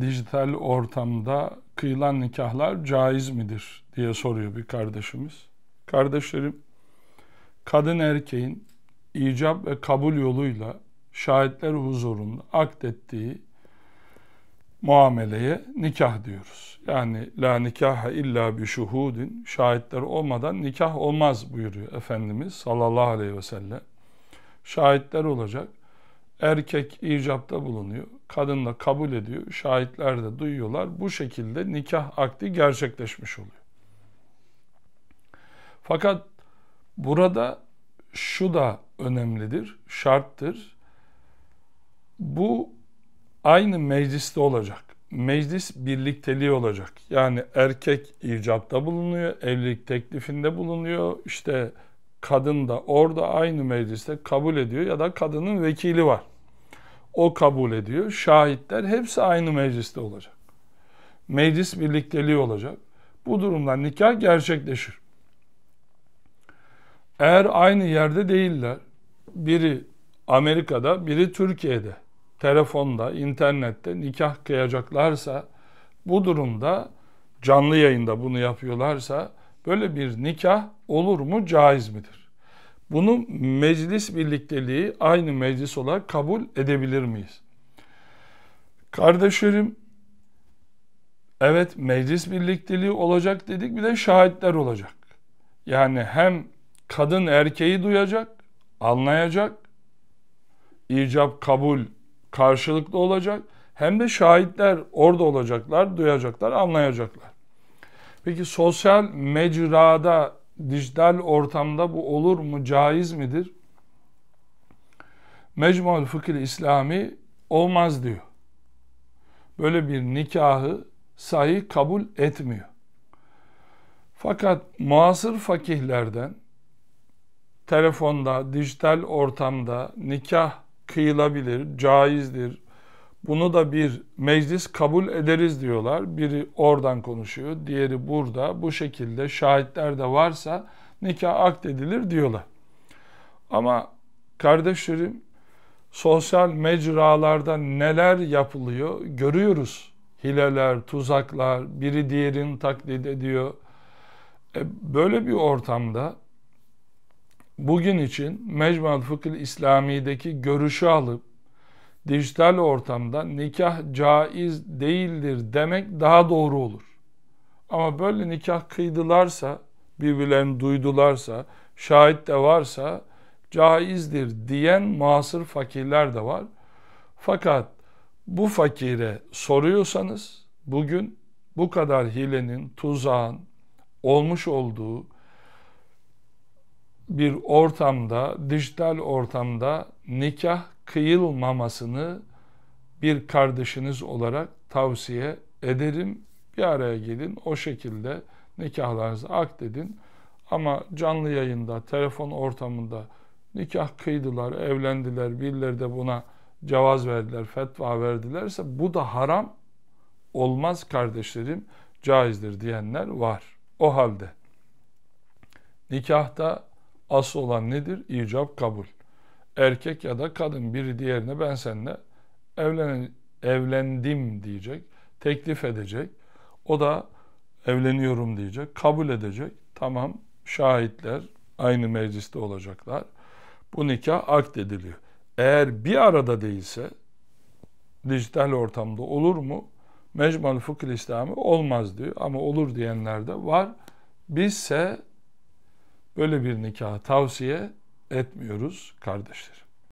dijital ortamda kıyılan nikahlar caiz midir diye soruyor bir kardeşimiz. Kardeşlerim, kadın erkeğin icap ve kabul yoluyla şahitler huzurunda akdettiği muameleye nikah diyoruz. Yani la nikaha illa bi şuhudin şahitler olmadan nikah olmaz buyuruyor Efendimiz sallallahu aleyhi ve sellem. Şahitler olacak. Erkek icapta bulunuyor. Kadın da kabul ediyor. Şahitler de duyuyorlar. Bu şekilde nikah akdi gerçekleşmiş oluyor. Fakat burada şu da önemlidir, şarttır. Bu aynı mecliste olacak. Meclis birlikteliği olacak. Yani erkek icapta bulunuyor, evlilik teklifinde bulunuyor. İşte kadın da orada aynı mecliste kabul ediyor ya da kadının vekili var o kabul ediyor. Şahitler hepsi aynı mecliste olacak. Meclis birlikteliği olacak. Bu durumda nikah gerçekleşir. Eğer aynı yerde değiller, biri Amerika'da, biri Türkiye'de, telefonda, internette nikah kıyacaklarsa, bu durumda canlı yayında bunu yapıyorlarsa, böyle bir nikah olur mu, caiz midir? Bunu meclis birlikteliği aynı meclis olarak kabul edebilir miyiz? Kardeşlerim, evet meclis birlikteliği olacak dedik bir de şahitler olacak. Yani hem kadın erkeği duyacak, anlayacak, icap kabul karşılıklı olacak. Hem de şahitler orada olacaklar, duyacaklar, anlayacaklar. Peki sosyal mecrada dijital ortamda bu olur mu, caiz midir? Mecmuel Fıkıh İslami olmaz diyor. Böyle bir nikahı sahi kabul etmiyor. Fakat muasır fakihlerden telefonda, dijital ortamda nikah kıyılabilir, caizdir, bunu da bir meclis kabul ederiz diyorlar. Biri oradan konuşuyor, diğeri burada. Bu şekilde şahitler de varsa nikah akt edilir diyorlar. Ama kardeşlerim sosyal mecralarda neler yapılıyor görüyoruz. Hileler, tuzaklar, biri diğerini taklit ediyor. E, böyle bir ortamda bugün için Mecmuel Fıkıh İslami'deki görüşü alıp dijital ortamda nikah caiz değildir demek daha doğru olur. Ama böyle nikah kıydılarsa, birbirlerini duydularsa, şahit de varsa caizdir diyen masır fakirler de var. Fakat bu fakire soruyorsanız bugün bu kadar hilenin, tuzağın olmuş olduğu bir ortamda, dijital ortamda nikah kıyılmamasını bir kardeşiniz olarak tavsiye ederim. Bir araya gelin o şekilde nikahlarınızı akdedin. Ama canlı yayında, telefon ortamında nikah kıydılar, evlendiler, birileri de buna cevaz verdiler, fetva verdilerse bu da haram olmaz kardeşlerim, caizdir diyenler var. O halde nikahta asıl olan nedir? İcab kabul erkek ya da kadın biri diğerine ben seninle evlen evlendim diyecek, teklif edecek. O da evleniyorum diyecek, kabul edecek. Tamam, şahitler aynı mecliste olacaklar. Bu nikah akt ediliyor. Eğer bir arada değilse dijital ortamda olur mu? Mecmal Fıkıh İslami olmaz diyor ama olur diyenler de var. Bizse böyle bir nikah tavsiye etmiyoruz kardeşlerim.